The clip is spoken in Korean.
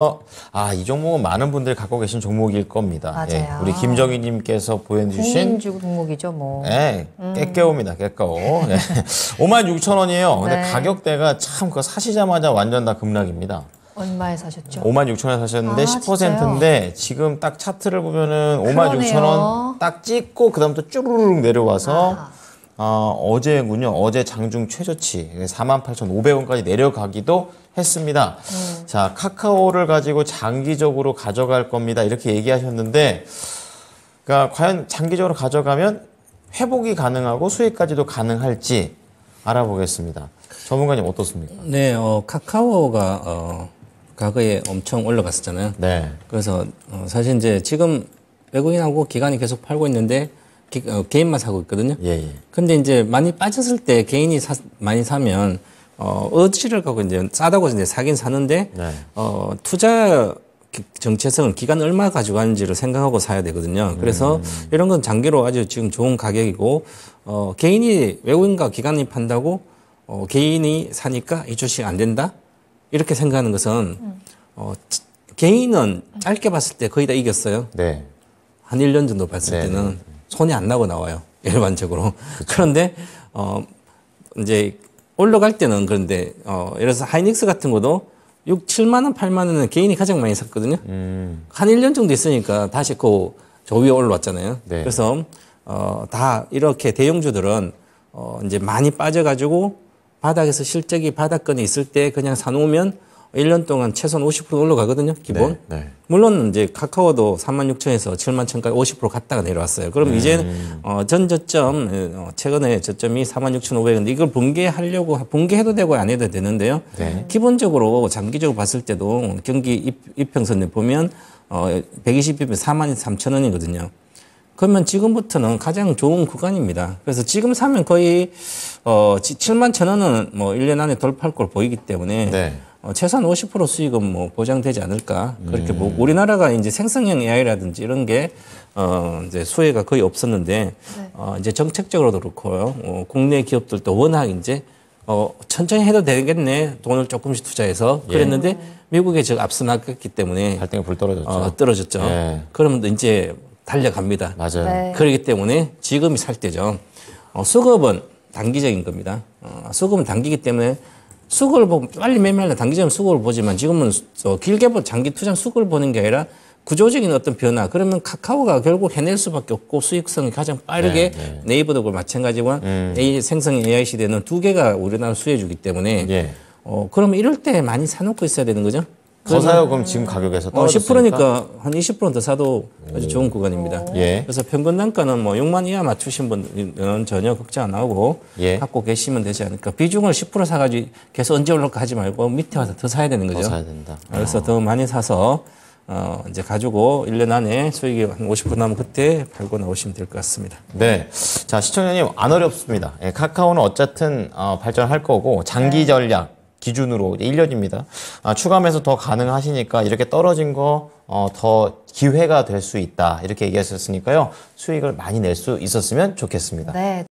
어, 아, 이 종목은 많은 분들이 갖고 계신 종목일 겁니다. 예, 맞아요. 예, 우리 김정희 님께서 보여주신. 국민주 종목이죠, 뭐. 예, 음. 깨깨오입니다, 깨깨오. 예. 5만 6천 원이에요. 근데 네. 가격대가 참, 그 사시자마자 완전 다 급락입니다. 얼마에 사셨죠? 5만 6천 원에 사셨는데 아, 10%인데 진짜요? 지금 딱 차트를 보면은 5만 6천 원 딱 찍고 그다음부터 쭈루룩 내려와서 아. 어, 제군요 어제 장중 최저치 48,500원까지 내려가기도 했습니다. 음. 자, 카카오를 가지고 장기적으로 가져갈 겁니다. 이렇게 얘기하셨는데, 그러니까 과연 장기적으로 가져가면 회복이 가능하고 수익까지도 가능할지 알아보겠습니다. 전문가님 어떻습니까? 네, 어, 카카오가 어, 과거에 엄청 올라갔었잖아요. 네. 그래서 어, 사실 이제 지금 외국인하고 기관이 계속 팔고 있는데 기, 어, 개인만 사고 있거든요. 예, 예. 근데 이제 많이 빠졌을 때 개인이 사, 많이 사면 어, 어지를 갖고 이제 싸다고 이제 사긴 사는데 네. 어, 투자 정체성은 기간 얼마 가지고 하는지를 생각하고 사야 되거든요. 그래서 음. 이런 건 장기로 아주 지금 좋은 가격이고 어, 개인이 외국인과 기관이 판다고 어, 개인이 사니까 이 주식 안 된다 이렇게 생각하는 것은 어, 개인은 짧게 봤을 때 거의 다 이겼어요. 네. 한 1년 정도 봤을 네. 네 때는 네. 손이 안 나고 나와요. 일반적으로. 그런데 어 이제 올라갈 때는 그런데 어 예를 들어서 하이닉스 같은 것도 6, 7만 원, 8만 원은 개인이 가장 많이 샀거든요. 음. 한 1년 정도 있으니까 다시 그저 위에 올라왔잖아요. 네. 그래서 어 다 이렇게 대형주들은 어 이제 많이 빠져 가지고 바닥에서 실적이 바닥권에 있을 때 그냥 사놓으면 1년 동안 최소한 50% 올라가거든요, 기본. 네, 네. 물론 이제 카카오도 3만 6천에서 7만 천까지 50% 갔다가 내려왔어요. 그럼 음. 네. 이제 어, 전 저점 예, 어, 최근에 저점이 4만 6천 5백인데 이걸 붕괴하려고 붕괴해도 되고 안 해도 되는데요. 네. 기본적으로 장기적으로 봤을 때도 경기 입, 평선에 보면 어, 1 2 0비비 4만 3천 원이거든요. 그러면 지금부터는 가장 좋은 구간입니다. 그래서 지금 사면 거의 어 7만 천 원은 뭐 1년 안에 돌파할 걸 보이기 때문에 네. 어, 최소한 50% 수익은 뭐 보장되지 않을까 그렇게 음. 뭐 네. 우리나라가 이제 생성형 AI라든지 이런 게 어, 이제 수혜가 거의 없었는데 네. 어, 이제 정책적으로도 그렇고요. 어, 국내 기업들도 워낙 이제 어, 천천히 해도 되겠네 돈을 조금씩 투자해서 예. 그랬는데 예. 미국에 즉 앞서 나갔기 때문에 발등에 불 떨어졌죠. 어, 떨어졌죠. 예. 그러면 이제 달려갑니다. 맞아요. 네. 그렇기 때문에 지금이 살 때죠. 어, 수급은 단기적인 겁니다. 어, 수급은 단기기 때문에 수급을 보면 빨리 매매하려 단기적인 수급을 보지만 지금은 길게 보 장기 투자 수급을 보는 게 아니라 구조적인 어떤 변화 그러면 카카오가 결국 해낼 수밖에 없고 수익성이 가장 빠르게 네, 네. 이버도 그 마찬가지와 음. AI, 생성 AI 시대는 두 개가 우리나라 수혜주기 때문에 예. 어, 그러면 이럴 때 많이 사놓고 있어야 되는 거죠. 더 사요 그럼 지금 가격에서 어, 떨어 10%니까 한 20%더 사도 아주 좋은 구간입니다. 예. 그래서 평균 단가는 뭐 6만 이하 맞추신 분은 전혀 걱정 안 하고 예. 갖고 계시면 되지 않을까. 비중을 10% 사가지고 계속 언제 올라가 하지 말고 밑에 와서 더 사야 되는 거죠. 더 사야 된다. 아, 그래서 어. 더 많이 사서 어, 이제 가지고 1년 안에 수익이 한 50% 나면 그때 팔고 나오시면 될 것 같습니다. 네. 자, 시청자님, 안 어렵습니다. 예, 카카오는 어쨌든 어, 발전할 거고, 장기 네. 전략, 기준으로 1년입니다. 아, 추가하면서 더 가능하시니까 이렇게 떨어진 거더 어, 기회가 될 수 있다 이렇게 얘기하셨으니까요. 수익을 많이 낼 수 있었으면 좋겠습니다. 네.